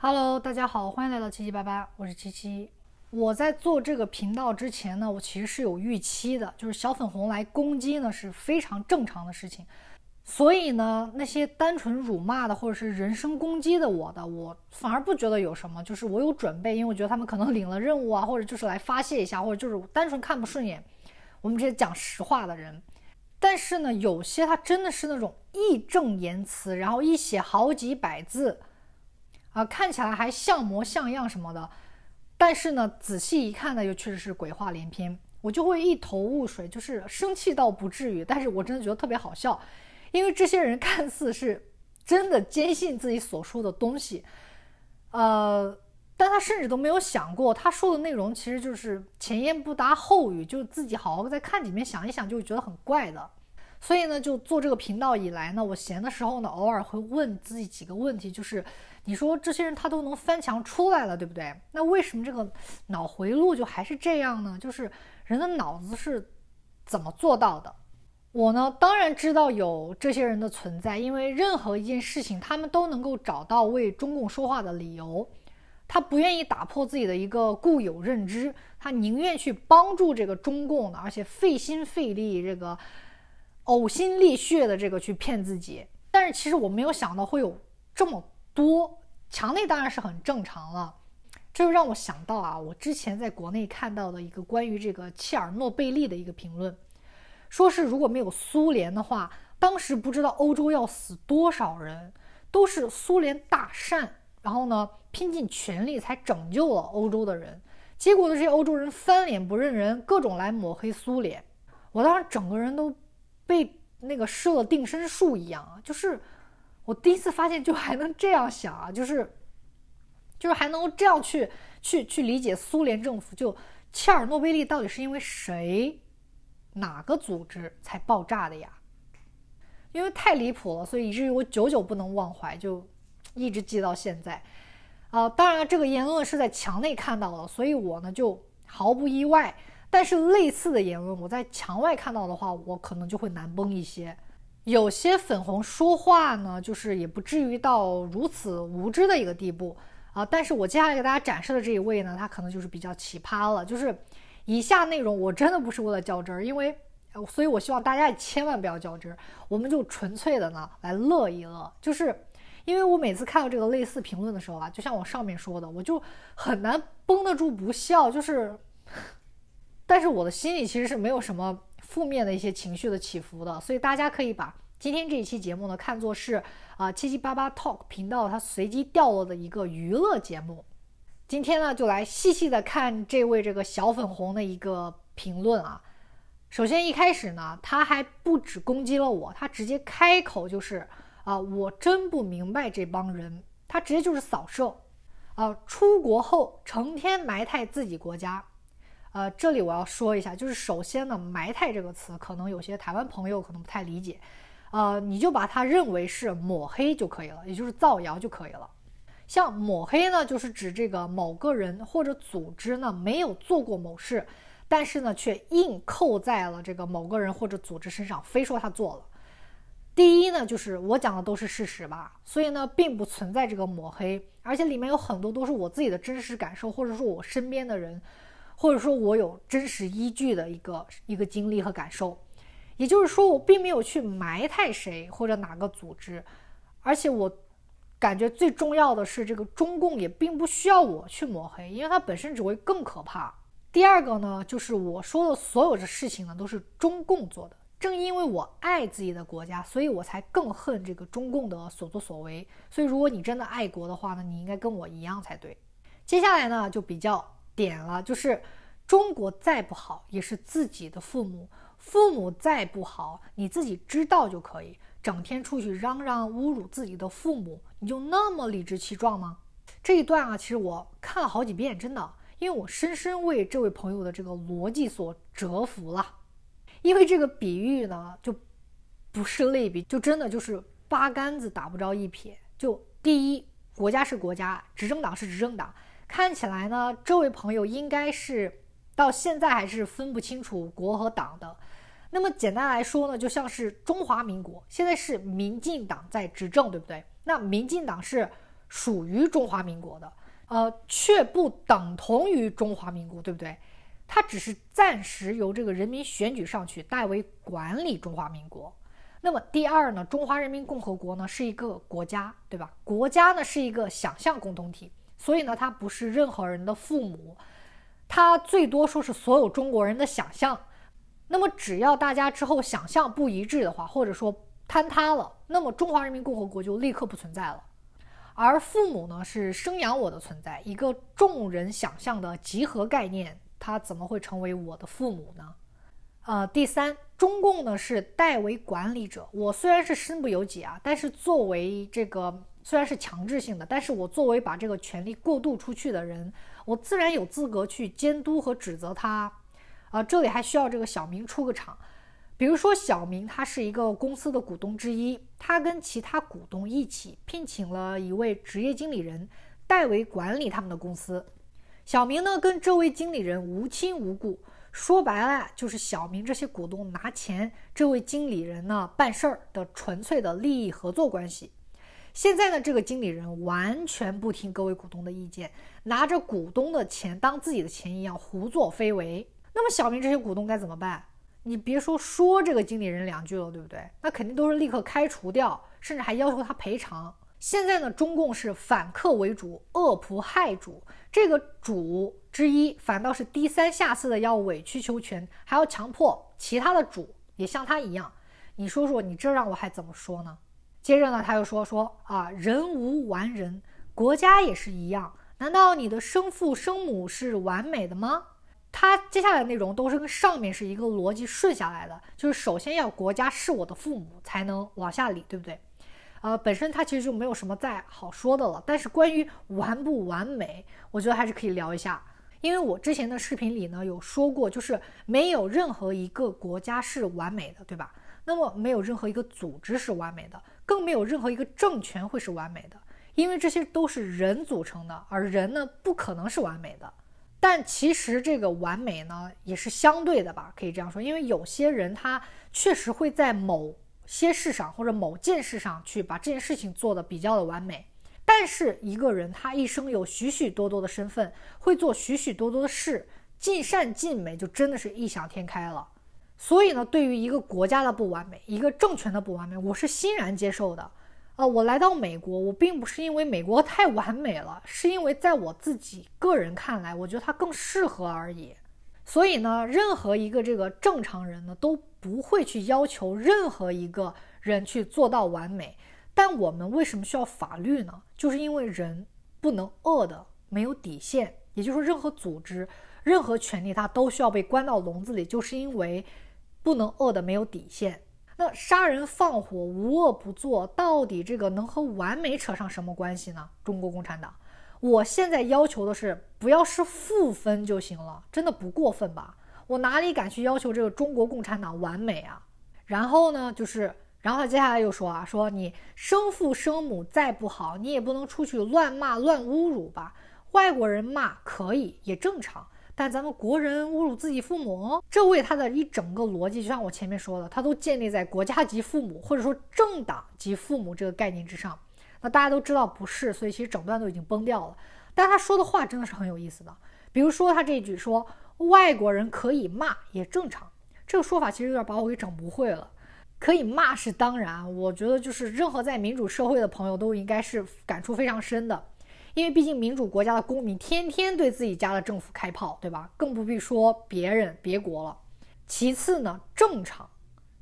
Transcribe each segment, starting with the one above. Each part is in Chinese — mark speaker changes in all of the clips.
Speaker 1: Hello，大家好，欢迎来到七七八八，我是七七。我在做这个频道之前呢，我其实是有预期的，就是小粉红来攻击呢是非常正常的事情。所以呢，那些单纯辱骂的或者是人身攻击的，我的我反而不觉得有什么，就是我有准备，因为我觉得他们可能领了任务啊，或者就是来发泄一下，或者就是单纯看不顺眼。我们这些讲实话的人，但是呢，有些他真的是那种义正言辞，然后一写好几百字。啊，看起来还像模像样什么的，但是呢，仔细一看呢，又确实是鬼话连篇，我就会一头雾水，就是生气倒不至于，但是我真的觉得特别好笑，因为这些人看似是真的坚信自己所说的东西，呃，但他甚至都没有想过，他说的内容其实就是前言不搭后语，就自己好好再看几遍，想一想，就会觉得很怪的。所以呢，就做这个频道以来呢，我闲的时候呢，偶尔会问自己几个问题，就是你说这些人他都能翻墙出来了，对不对？那为什么这个脑回路就还是这样呢？就是人的脑子是怎么做到的？我呢，当然知道有这些人的存在，因为任何一件事情，他们都能够找到为中共说话的理由。他不愿意打破自己的一个固有认知，他宁愿去帮助这个中共呢，而且费心费力这个。呕心沥血的这个去骗自己，但是其实我没有想到会有这么多。墙内当然是很正常了，这就让我想到啊，我之前在国内看到的一个关于这个切尔诺贝利的一个评论，说是如果没有苏联的话，当时不知道欧洲要死多少人，都是苏联大善，然后呢拼尽全力才拯救了欧洲的人，结果呢这些欧洲人翻脸不认人，各种来抹黑苏联。我当时整个人都。被那个设了定身术一样，啊，就是我第一次发现，就还能这样想啊，就是就是还能这样去去去理解苏联政府，就切尔诺贝利到底是因为谁哪个组织才爆炸的呀？因为太离谱了，所以以至于我久久不能忘怀，就一直记到现在啊。当然，这个言论是在墙内看到的，所以我呢就毫不意外。但是类似的言论，我在墙外看到的话，我可能就会难崩一些。有些粉红说话呢，就是也不至于到如此无知的一个地步啊。但是我接下来给大家展示的这一位呢，他可能就是比较奇葩了。就是以下内容，我真的不是为了较真儿，因为，所以我希望大家也千万不要较真儿，我们就纯粹的呢来乐一乐。就是因为我每次看到这个类似评论的时候啊，就像我上面说的，我就很难绷得住不笑，就是。但是我的心里其实是没有什么负面的一些情绪的起伏的，所以大家可以把今天这一期节目呢看作是啊七七八八 Talk 频道它随机掉落的一个娱乐节目。今天呢就来细细的看这位这个小粉红的一个评论啊。首先一开始呢他还不止攻击了我，他直接开口就是啊我真不明白这帮人，他直接就是扫射啊出国后成天埋汰自己国家。呃，这里我要说一下，就是首先呢，“埋汰”这个词，可能有些台湾朋友可能不太理解，呃，你就把它认为是抹黑就可以了，也就是造谣就可以了。像抹黑呢，就是指这个某个人或者组织呢没有做过某事，但是呢却硬扣在了这个某个人或者组织身上，非说他做了。第一呢，就是我讲的都是事实吧，所以呢并不存在这个抹黑，而且里面有很多都是我自己的真实感受，或者说我身边的人。或者说，我有真实依据的一个一个经历和感受，也就是说，我并没有去埋汰谁或者哪个组织，而且我感觉最重要的是，这个中共也并不需要我去抹黑，因为它本身只会更可怕。第二个呢，就是我说的所有的事情呢，都是中共做的。正因为我爱自己的国家，所以我才更恨这个中共的所作所为。所以，如果你真的爱国的话呢，你应该跟我一样才对。接下来呢，就比较。点了，就是中国再不好也是自己的父母，父母再不好你自己知道就可以，整天出去嚷嚷侮辱自己的父母，你就那么理直气壮吗？这一段啊，其实我看了好几遍，真的，因为我深深为这位朋友的这个逻辑所折服了，因为这个比喻呢，就不是类比，就真的就是八竿子打不着一撇。就第一，国家是国家，执政党是执政党。看起来呢，这位朋友应该是到现在还是分不清楚国和党的。那么简单来说呢，就像是中华民国，现在是民进党在执政，对不对？那民进党是属于中华民国的，呃，却不等同于中华民国，对不对？它只是暂时由这个人民选举上去代为管理中华民国。那么第二呢，中华人民共和国呢是一个国家，对吧？国家呢是一个想象共同体。所以呢，他不是任何人的父母，他最多说是所有中国人的想象。那么，只要大家之后想象不一致的话，或者说坍塌了，那么中华人民共和国就立刻不存在了。而父母呢，是生养我的存在，一个众人想象的集合概念，他怎么会成为我的父母呢？呃，第三，中共呢是代为管理者。我虽然是身不由己啊，但是作为这个。虽然是强制性的，但是我作为把这个权利过渡出去的人，我自然有资格去监督和指责他。啊，这里还需要这个小明出个场。比如说，小明他是一个公司的股东之一，他跟其他股东一起聘请了一位职业经理人，代为管理他们的公司。小明呢，跟这位经理人无亲无故，说白了就是小明这些股东拿钱，这位经理人呢办事儿的纯粹的利益合作关系。现在呢，这个经理人完全不听各位股东的意见，拿着股东的钱当自己的钱一样胡作非为。那么小明这些股东该怎么办？你别说说这个经理人两句了，对不对？那肯定都是立刻开除掉，甚至还要求他赔偿。现在呢，中共是反客为主，恶仆害主，这个主之一反倒是低三下四的要委曲求全，还要强迫其他的主也像他一样。你说说，你这让我还怎么说呢？接着呢，他又说说啊，人无完人，国家也是一样。难道你的生父生母是完美的吗？他接下来内容都是跟上面是一个逻辑顺下来的，就是首先要国家是我的父母，才能往下理，对不对？呃，本身他其实就没有什么再好说的了。但是关于完不完美，我觉得还是可以聊一下，因为我之前的视频里呢有说过，就是没有任何一个国家是完美的，对吧？那么没有任何一个组织是完美的。更没有任何一个政权会是完美的，因为这些都是人组成的，而人呢不可能是完美的。但其实这个完美呢也是相对的吧，可以这样说，因为有些人他确实会在某些事上或者某件事上去把这件事情做的比较的完美。但是一个人他一生有许许多多的身份，会做许许多多的事，尽善尽美就真的是异想天开了。所以呢，对于一个国家的不完美，一个政权的不完美，我是欣然接受的。呃，我来到美国，我并不是因为美国太完美了，是因为在我自己个人看来，我觉得它更适合而已。所以呢，任何一个这个正常人呢，都不会去要求任何一个人去做到完美。但我们为什么需要法律呢？就是因为人不能恶的，没有底线。也就是说，任何组织、任何权利，它都需要被关到笼子里，就是因为。不能饿得没有底线，那杀人放火、无恶不作，到底这个能和完美扯上什么关系呢？中国共产党，我现在要求的是不要是负分就行了，真的不过分吧？我哪里敢去要求这个中国共产党完美啊？然后呢，就是，然后他接下来又说啊，说你生父生母再不好，你也不能出去乱骂乱侮辱吧？外国人骂可以，也正常。但咱们国人侮辱自己父母，这为他的一整个逻辑，就像我前面说的，他都建立在国家级父母或者说政党级父母这个概念之上。那大家都知道不是，所以其实整段都已经崩掉了。但他说的话真的是很有意思的，比如说他这一句说外国人可以骂也正常，这个说法其实有点把我给整不会了。可以骂是当然，我觉得就是任何在民主社会的朋友都应该是感触非常深的。因为毕竟民主国家的公民天天对自己家的政府开炮，对吧？更不必说别人别国了。其次呢，正常，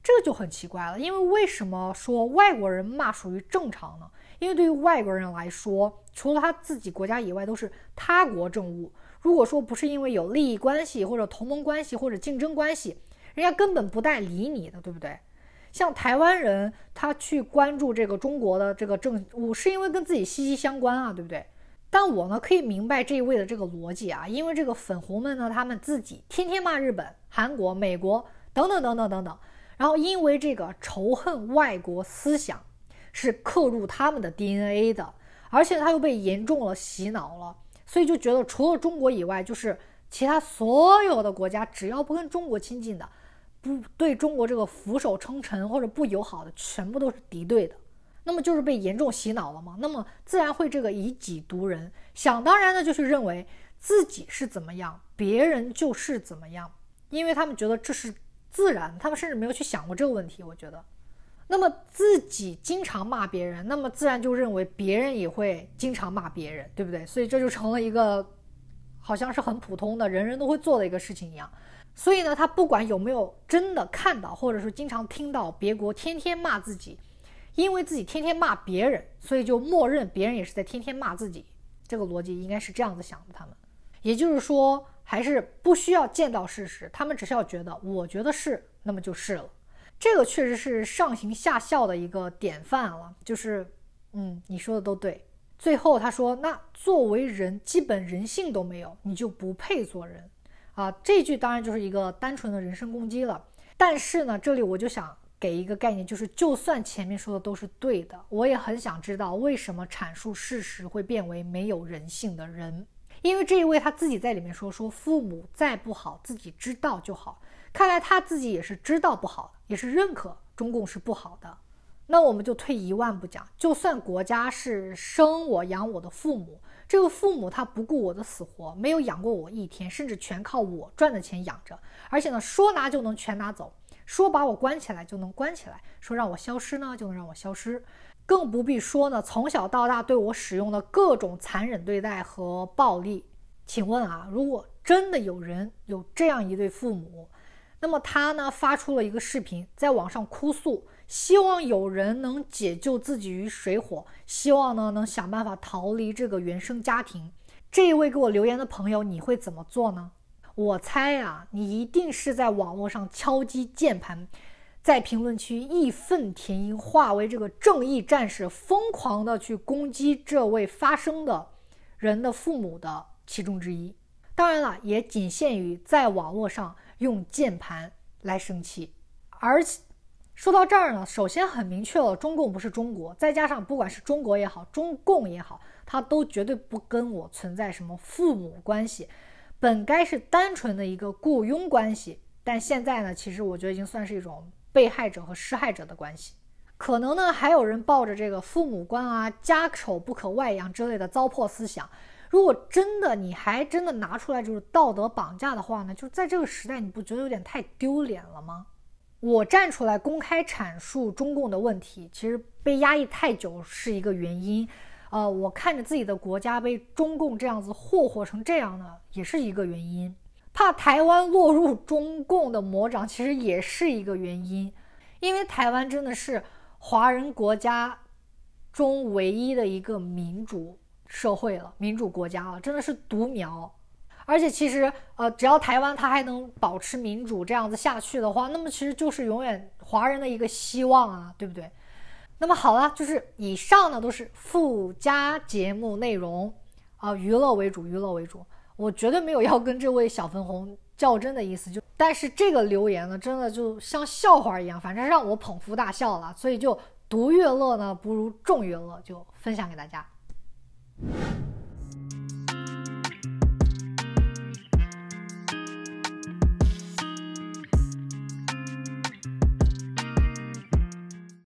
Speaker 1: 这就很奇怪了。因为为什么说外国人骂属于正常呢？因为对于外国人来说，除了他自己国家以外，都是他国政务。如果说不是因为有利益关系或者同盟关系或者竞争关系，人家根本不带理你的，对不对？像台湾人，他去关注这个中国的这个政务，是因为跟自己息息相关啊，对不对？但我呢可以明白这一位的这个逻辑啊，因为这个粉红们呢，他们自己天天骂日本、韩国、美国等等等等等等，然后因为这个仇恨外国思想是刻入他们的 DNA 的，而且他又被严重了洗脑了，所以就觉得除了中国以外，就是其他所有的国家只要不跟中国亲近的，不对中国这个俯首称臣或者不友好的，全部都是敌对的。那么就是被严重洗脑了嘛？那么自然会这个以己度人，想当然的就去认为自己是怎么样，别人就是怎么样，因为他们觉得这是自然，他们甚至没有去想过这个问题。我觉得，那么自己经常骂别人，那么自然就认为别人也会经常骂别人，对不对？所以这就成了一个好像是很普通的人人都会做的一个事情一样。所以呢，他不管有没有真的看到，或者说经常听到别国天天骂自己。因为自己天天骂别人，所以就默认别人也是在天天骂自己，这个逻辑应该是这样子想的。他们，也就是说，还是不需要见到事实，他们只需要觉得我觉得是，那么就是了。这个确实是上行下效的一个典范了。就是，嗯，你说的都对。最后他说，那作为人，基本人性都没有，你就不配做人啊。这句当然就是一个单纯的人身攻击了。但是呢，这里我就想。给一个概念，就是就算前面说的都是对的，我也很想知道为什么阐述事实会变为没有人性的人。因为这一位他自己在里面说，说父母再不好，自己知道就好。看来他自己也是知道不好，也是认可中共是不好的。那我们就退一万步讲，就算国家是生我养我的父母，这个父母他不顾我的死活，没有养过我一天，甚至全靠我赚的钱养着，而且呢，说拿就能全拿走。说把我关起来就能关起来，说让我消失呢就能让我消失，更不必说呢从小到大对我使用的各种残忍对待和暴力。请问啊，如果真的有人有这样一对父母，那么他呢发出了一个视频，在网上哭诉，希望有人能解救自己于水火，希望呢能想办法逃离这个原生家庭。这一位给我留言的朋友，你会怎么做呢？我猜啊，你一定是在网络上敲击键盘，在评论区义愤填膺，化为这个正义战士，疯狂的去攻击这位发声的人的父母的其中之一。当然了，也仅限于在网络上用键盘来生气。而且说到这儿呢，首先很明确了，中共不是中国。再加上，不管是中国也好，中共也好，他都绝对不跟我存在什么父母关系。本该是单纯的一个雇佣关系，但现在呢，其实我觉得已经算是一种被害者和施害者的关系。可能呢，还有人抱着这个父母官啊、家丑不可外扬之类的糟粕思想。如果真的你还真的拿出来就是道德绑架的话呢，就在这个时代，你不觉得有点太丢脸了吗？我站出来公开阐述中共的问题，其实被压抑太久是一个原因。呃，我看着自己的国家被中共这样子霍霍成这样呢，也是一个原因。怕台湾落入中共的魔掌，其实也是一个原因。因为台湾真的是华人国家中唯一的一个民主社会了，民主国家了，真的是独苗。而且其实，呃，只要台湾它还能保持民主这样子下去的话，那么其实就是永远华人的一个希望啊，对不对？那么好了，就是以上呢都是附加节目内容，啊，娱乐为主，娱乐为主，我绝对没有要跟这位小分红较真的意思。就但是这个留言呢，真的就像笑话一样，反正让我捧腹大笑了，所以就独乐乐呢不如众乐乐，就分享给大家。